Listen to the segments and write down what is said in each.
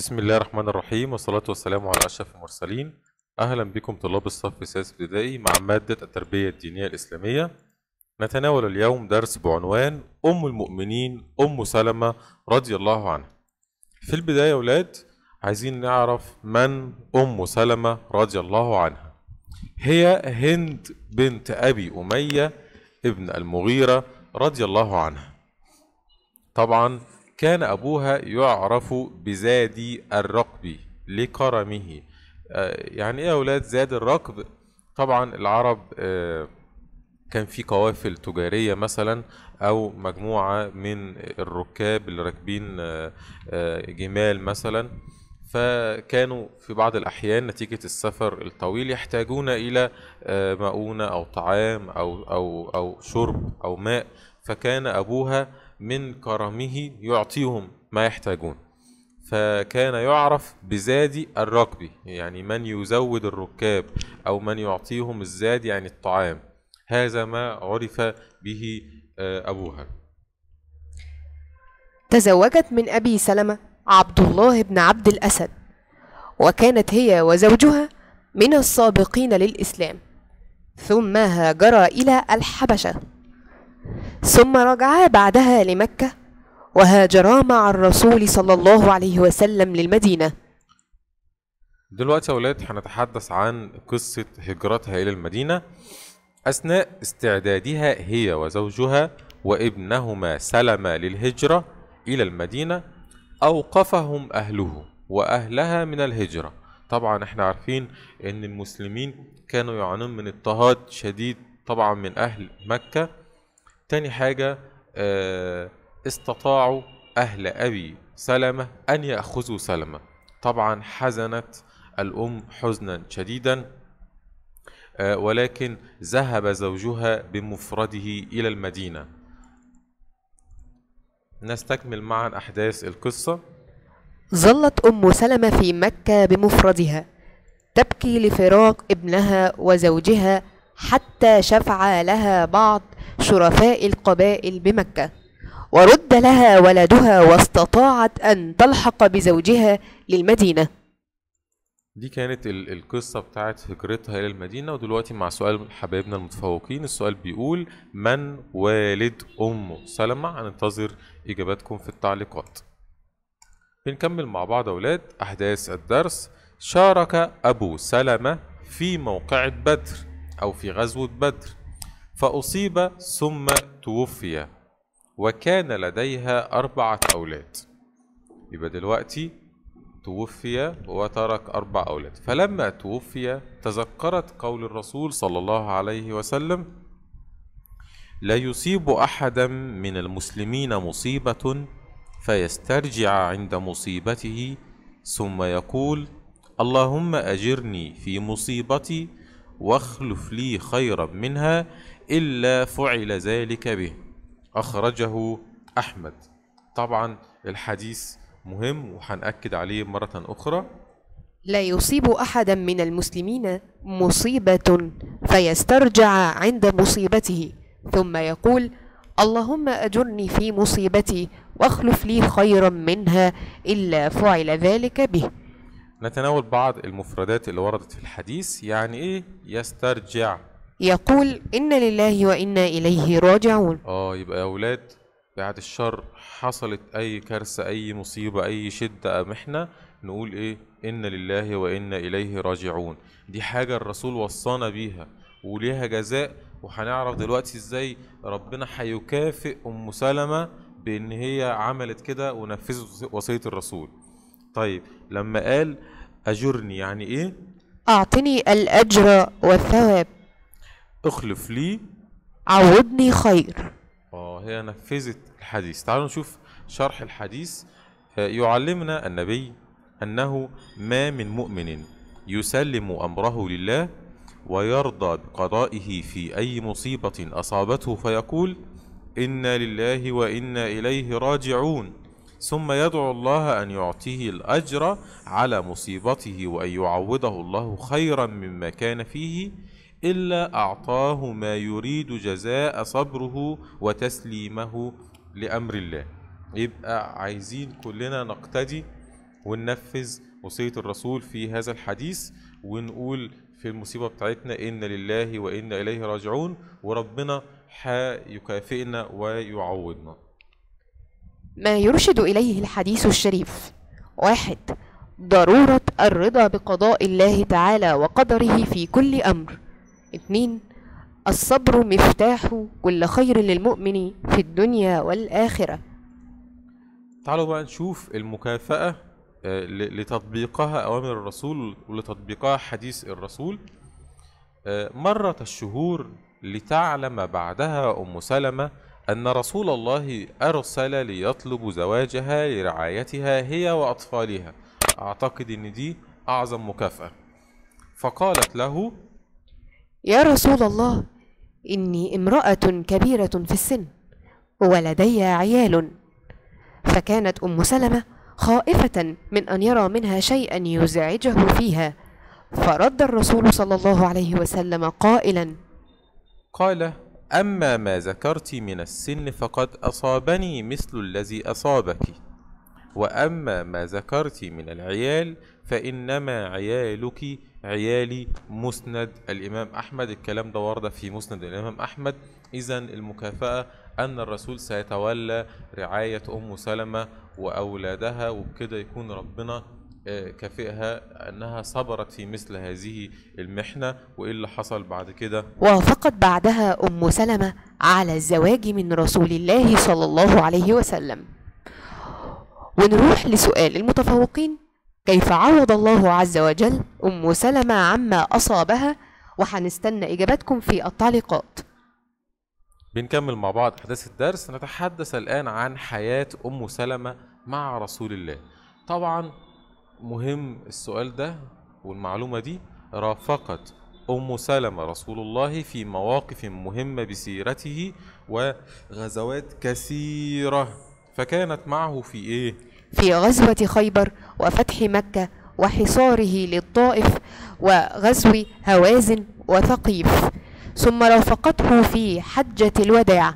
بسم الله الرحمن الرحيم والصلاة والسلام على أشرف المرسلين أهلا بكم طلاب الصف السادس ابتدائي مع مادة التربية الدينية الإسلامية نتناول اليوم درس بعنوان أم المؤمنين أم سلمة رضي الله عنها في البداية يا أولاد عايزين نعرف من أم سلمة رضي الله عنها هي هند بنت أبي أمية ابن المغيرة رضي الله عنها طبعا كان أبوها يعرف بزادي الرقب لكرمه آه، يعني إيه يا أولاد زاد الركب طبعا العرب آه، كان في قوافل تجارية مثلا أو مجموعة من الركاب اللي راكبين آه، جمال مثلا فكانوا في بعض الأحيان نتيجة السفر الطويل يحتاجون إلى مؤونة أو طعام أو أو أو شرب أو ماء فكان أبوها من كرمه يعطيهم ما يحتاجون فكان يعرف بزادي الركبي يعني من يزود الركاب أو من يعطيهم الزاد يعني الطعام هذا ما عرف به آه، أبوها تزوجت من أبي سلمة عبد الله بن عبد الأسد وكانت هي وزوجها من السابقين للإسلام ثم هاجر إلى الحبشة ثم رجعا بعدها لمكة وهاجرا مع الرسول صلى الله عليه وسلم للمدينة دلوقتي يا أولاد هنتحدث عن قصة هجرتها إلى المدينة أثناء استعدادها هي وزوجها وابنهما سلم للهجرة إلى المدينة أوقفهم أهله وأهلها من الهجرة طبعا احنا عارفين ان المسلمين كانوا يعانون من اضطهاد شديد طبعا من أهل مكة تاني حاجة آه، استطاعوا أهل أبي سلمة أن يأخذوا سلمة طبعا حزنت الأم حزنا شديدا آه، ولكن ذهب زوجها بمفرده إلى المدينة نستكمل معا أحداث القصة ظلت أم سلمة في مكة بمفردها تبكي لفراق ابنها وزوجها حتى شفع لها بعض شرفاء القبائل بمكة ورد لها ولدها واستطاعت أن تلحق بزوجها للمدينة دي كانت القصة بتاعت هجرتها إلى المدينة ودلوقتي مع سؤال حبايبنا المتفوقين السؤال بيقول من والد أم سلمة هننتظر إجاباتكم في التعليقات بنكمل مع بعض أولاد أحداث الدرس شارك أبو سلمة في موقعة بدر أو في غزوة بدر فأصيب ثم توفي وكان لديها أربعة أولاد يبقى دلوقتي توفي وترك أربع أولاد فلما توفي تذكرت قول الرسول صلى الله عليه وسلم لا يصيب أحدا من المسلمين مصيبة فيسترجع عند مصيبته ثم يقول اللهم أجرني في مصيبتي واخلف لي خيرا منها إلا فعل ذلك به أخرجه أحمد طبعا الحديث مهم وهنأكد عليه مرة أخرى لا يصيب أحدا من المسلمين مصيبة فيسترجع عند مصيبته ثم يقول اللهم أجرني في مصيبتي واخلف لي خيرا منها إلا فعل ذلك به نتناول بعض المفردات اللي وردت في الحديث يعني إيه يسترجع يقول إن لله وإنا إليه راجعون آه يبقى يا أولاد بعد الشر حصلت أي كارثة أي مصيبة أي شدة محنة نقول إيه إن لله وإنا إليه راجعون دي حاجة الرسول وصانا بيها وليها جزاء وهنعرف دلوقتي إزاي ربنا هيكافئ أم سلمة بإن هي عملت كده ونفذت وصية الرسول طيب لما قال أجرني يعني إيه؟ أعطني الأجر والثواب اخلف لي عودني خير اه هي نفذت الحديث تعالوا نشوف شرح الحديث آه، يعلمنا النبي أنه ما من مؤمن يسلم أمره لله ويرضى بقضائه في أي مصيبة أصابته فيقول إنا لله وإنا إليه راجعون ثم يدعو الله أن يعطيه الأجر على مصيبته وأن يعوضه الله خيرا مما كان فيه إلا أعطاه ما يريد جزاء صبره وتسليمه لأمر الله يبقى عايزين كلنا نقتدي وننفذ وصية الرسول في هذا الحديث ونقول في المصيبة بتاعتنا إن لله وإنا إليه راجعون وربنا هيكافئنا ويعوضنا ما يرشد إليه الحديث الشريف واحد ضرورة الرضا بقضاء الله تعالى وقدره في كل أمر اثنين الصبر مفتاح كل خير للمؤمن في الدنيا والآخرة تعالوا بقى نشوف المكافأة آه، لتطبيقها أوامر الرسول ولتطبيقها حديث الرسول آه، مرت الشهور لتعلم بعدها أم سلمة أن رسول الله أرسل ليطلب زواجها لرعايتها هي وأطفالها أعتقد أن دي أعظم مكافأة فقالت له يا رسول الله إني امرأة كبيرة في السن ولدي عيال فكانت أم سلمة خائفة من أن يرى منها شيئا يزعجه فيها فرد الرسول صلى الله عليه وسلم قائلا قال أما ما ذكرت من السن فقد أصابني مثل الذي أصابك وأما ما ذكرت من العيال فإنما عيالك عيالي مسند الإمام أحمد الكلام ده ورد في مسند الإمام أحمد إذا المكافأة أن الرسول سيتولى رعاية أم سلمة وأولادها وبكده يكون ربنا آه، كافئها انها صبرت في مثل هذه المحنه وايه اللي حصل بعد كده وافقت بعدها ام سلمه على الزواج من رسول الله صلى الله عليه وسلم ونروح لسؤال المتفوقين كيف عوض الله عز وجل ام سلمه عما اصابها وهنستنى اجاباتكم في التعليقات بنكمل مع بعض احداث الدرس نتحدث الان عن حياه ام سلمه مع رسول الله طبعا مهم السؤال ده والمعلومة دي رافقت أم سلمة رسول الله في مواقف مهمة بسيرته وغزوات كثيرة فكانت معه في إيه؟ في غزوة خيبر وفتح مكة وحصاره للطائف وغزو هوازن وثقيف ثم رافقته في حجة الوداع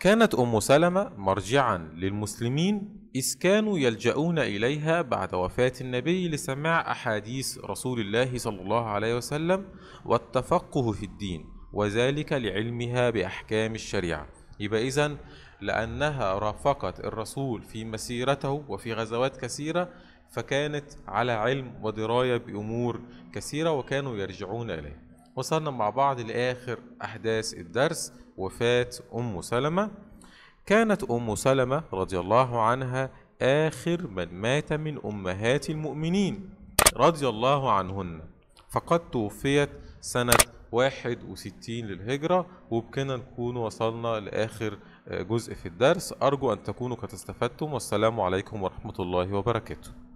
كانت أم سلمة مرجعا للمسلمين إذ كانوا يلجؤون إليها بعد وفاة النبي لسماع أحاديث رسول الله صلى الله عليه وسلم والتفقه في الدين وذلك لعلمها بأحكام الشريعة يبقى إذا لأنها رافقت الرسول في مسيرته وفي غزوات كثيرة فكانت على علم ودراية بأمور كثيرة وكانوا يرجعون إليه وصلنا مع بعض لآخر أحداث الدرس وفاة أم سلمة كانت أم سلمة رضي الله عنها آخر من مات من أمهات المؤمنين رضي الله عنهن فقد توفيت سنة 61 للهجرة وبكنا نكون وصلنا لآخر آه، جزء في الدرس أرجو أن تكونوا قد استفدتم والسلام عليكم ورحمة الله وبركاته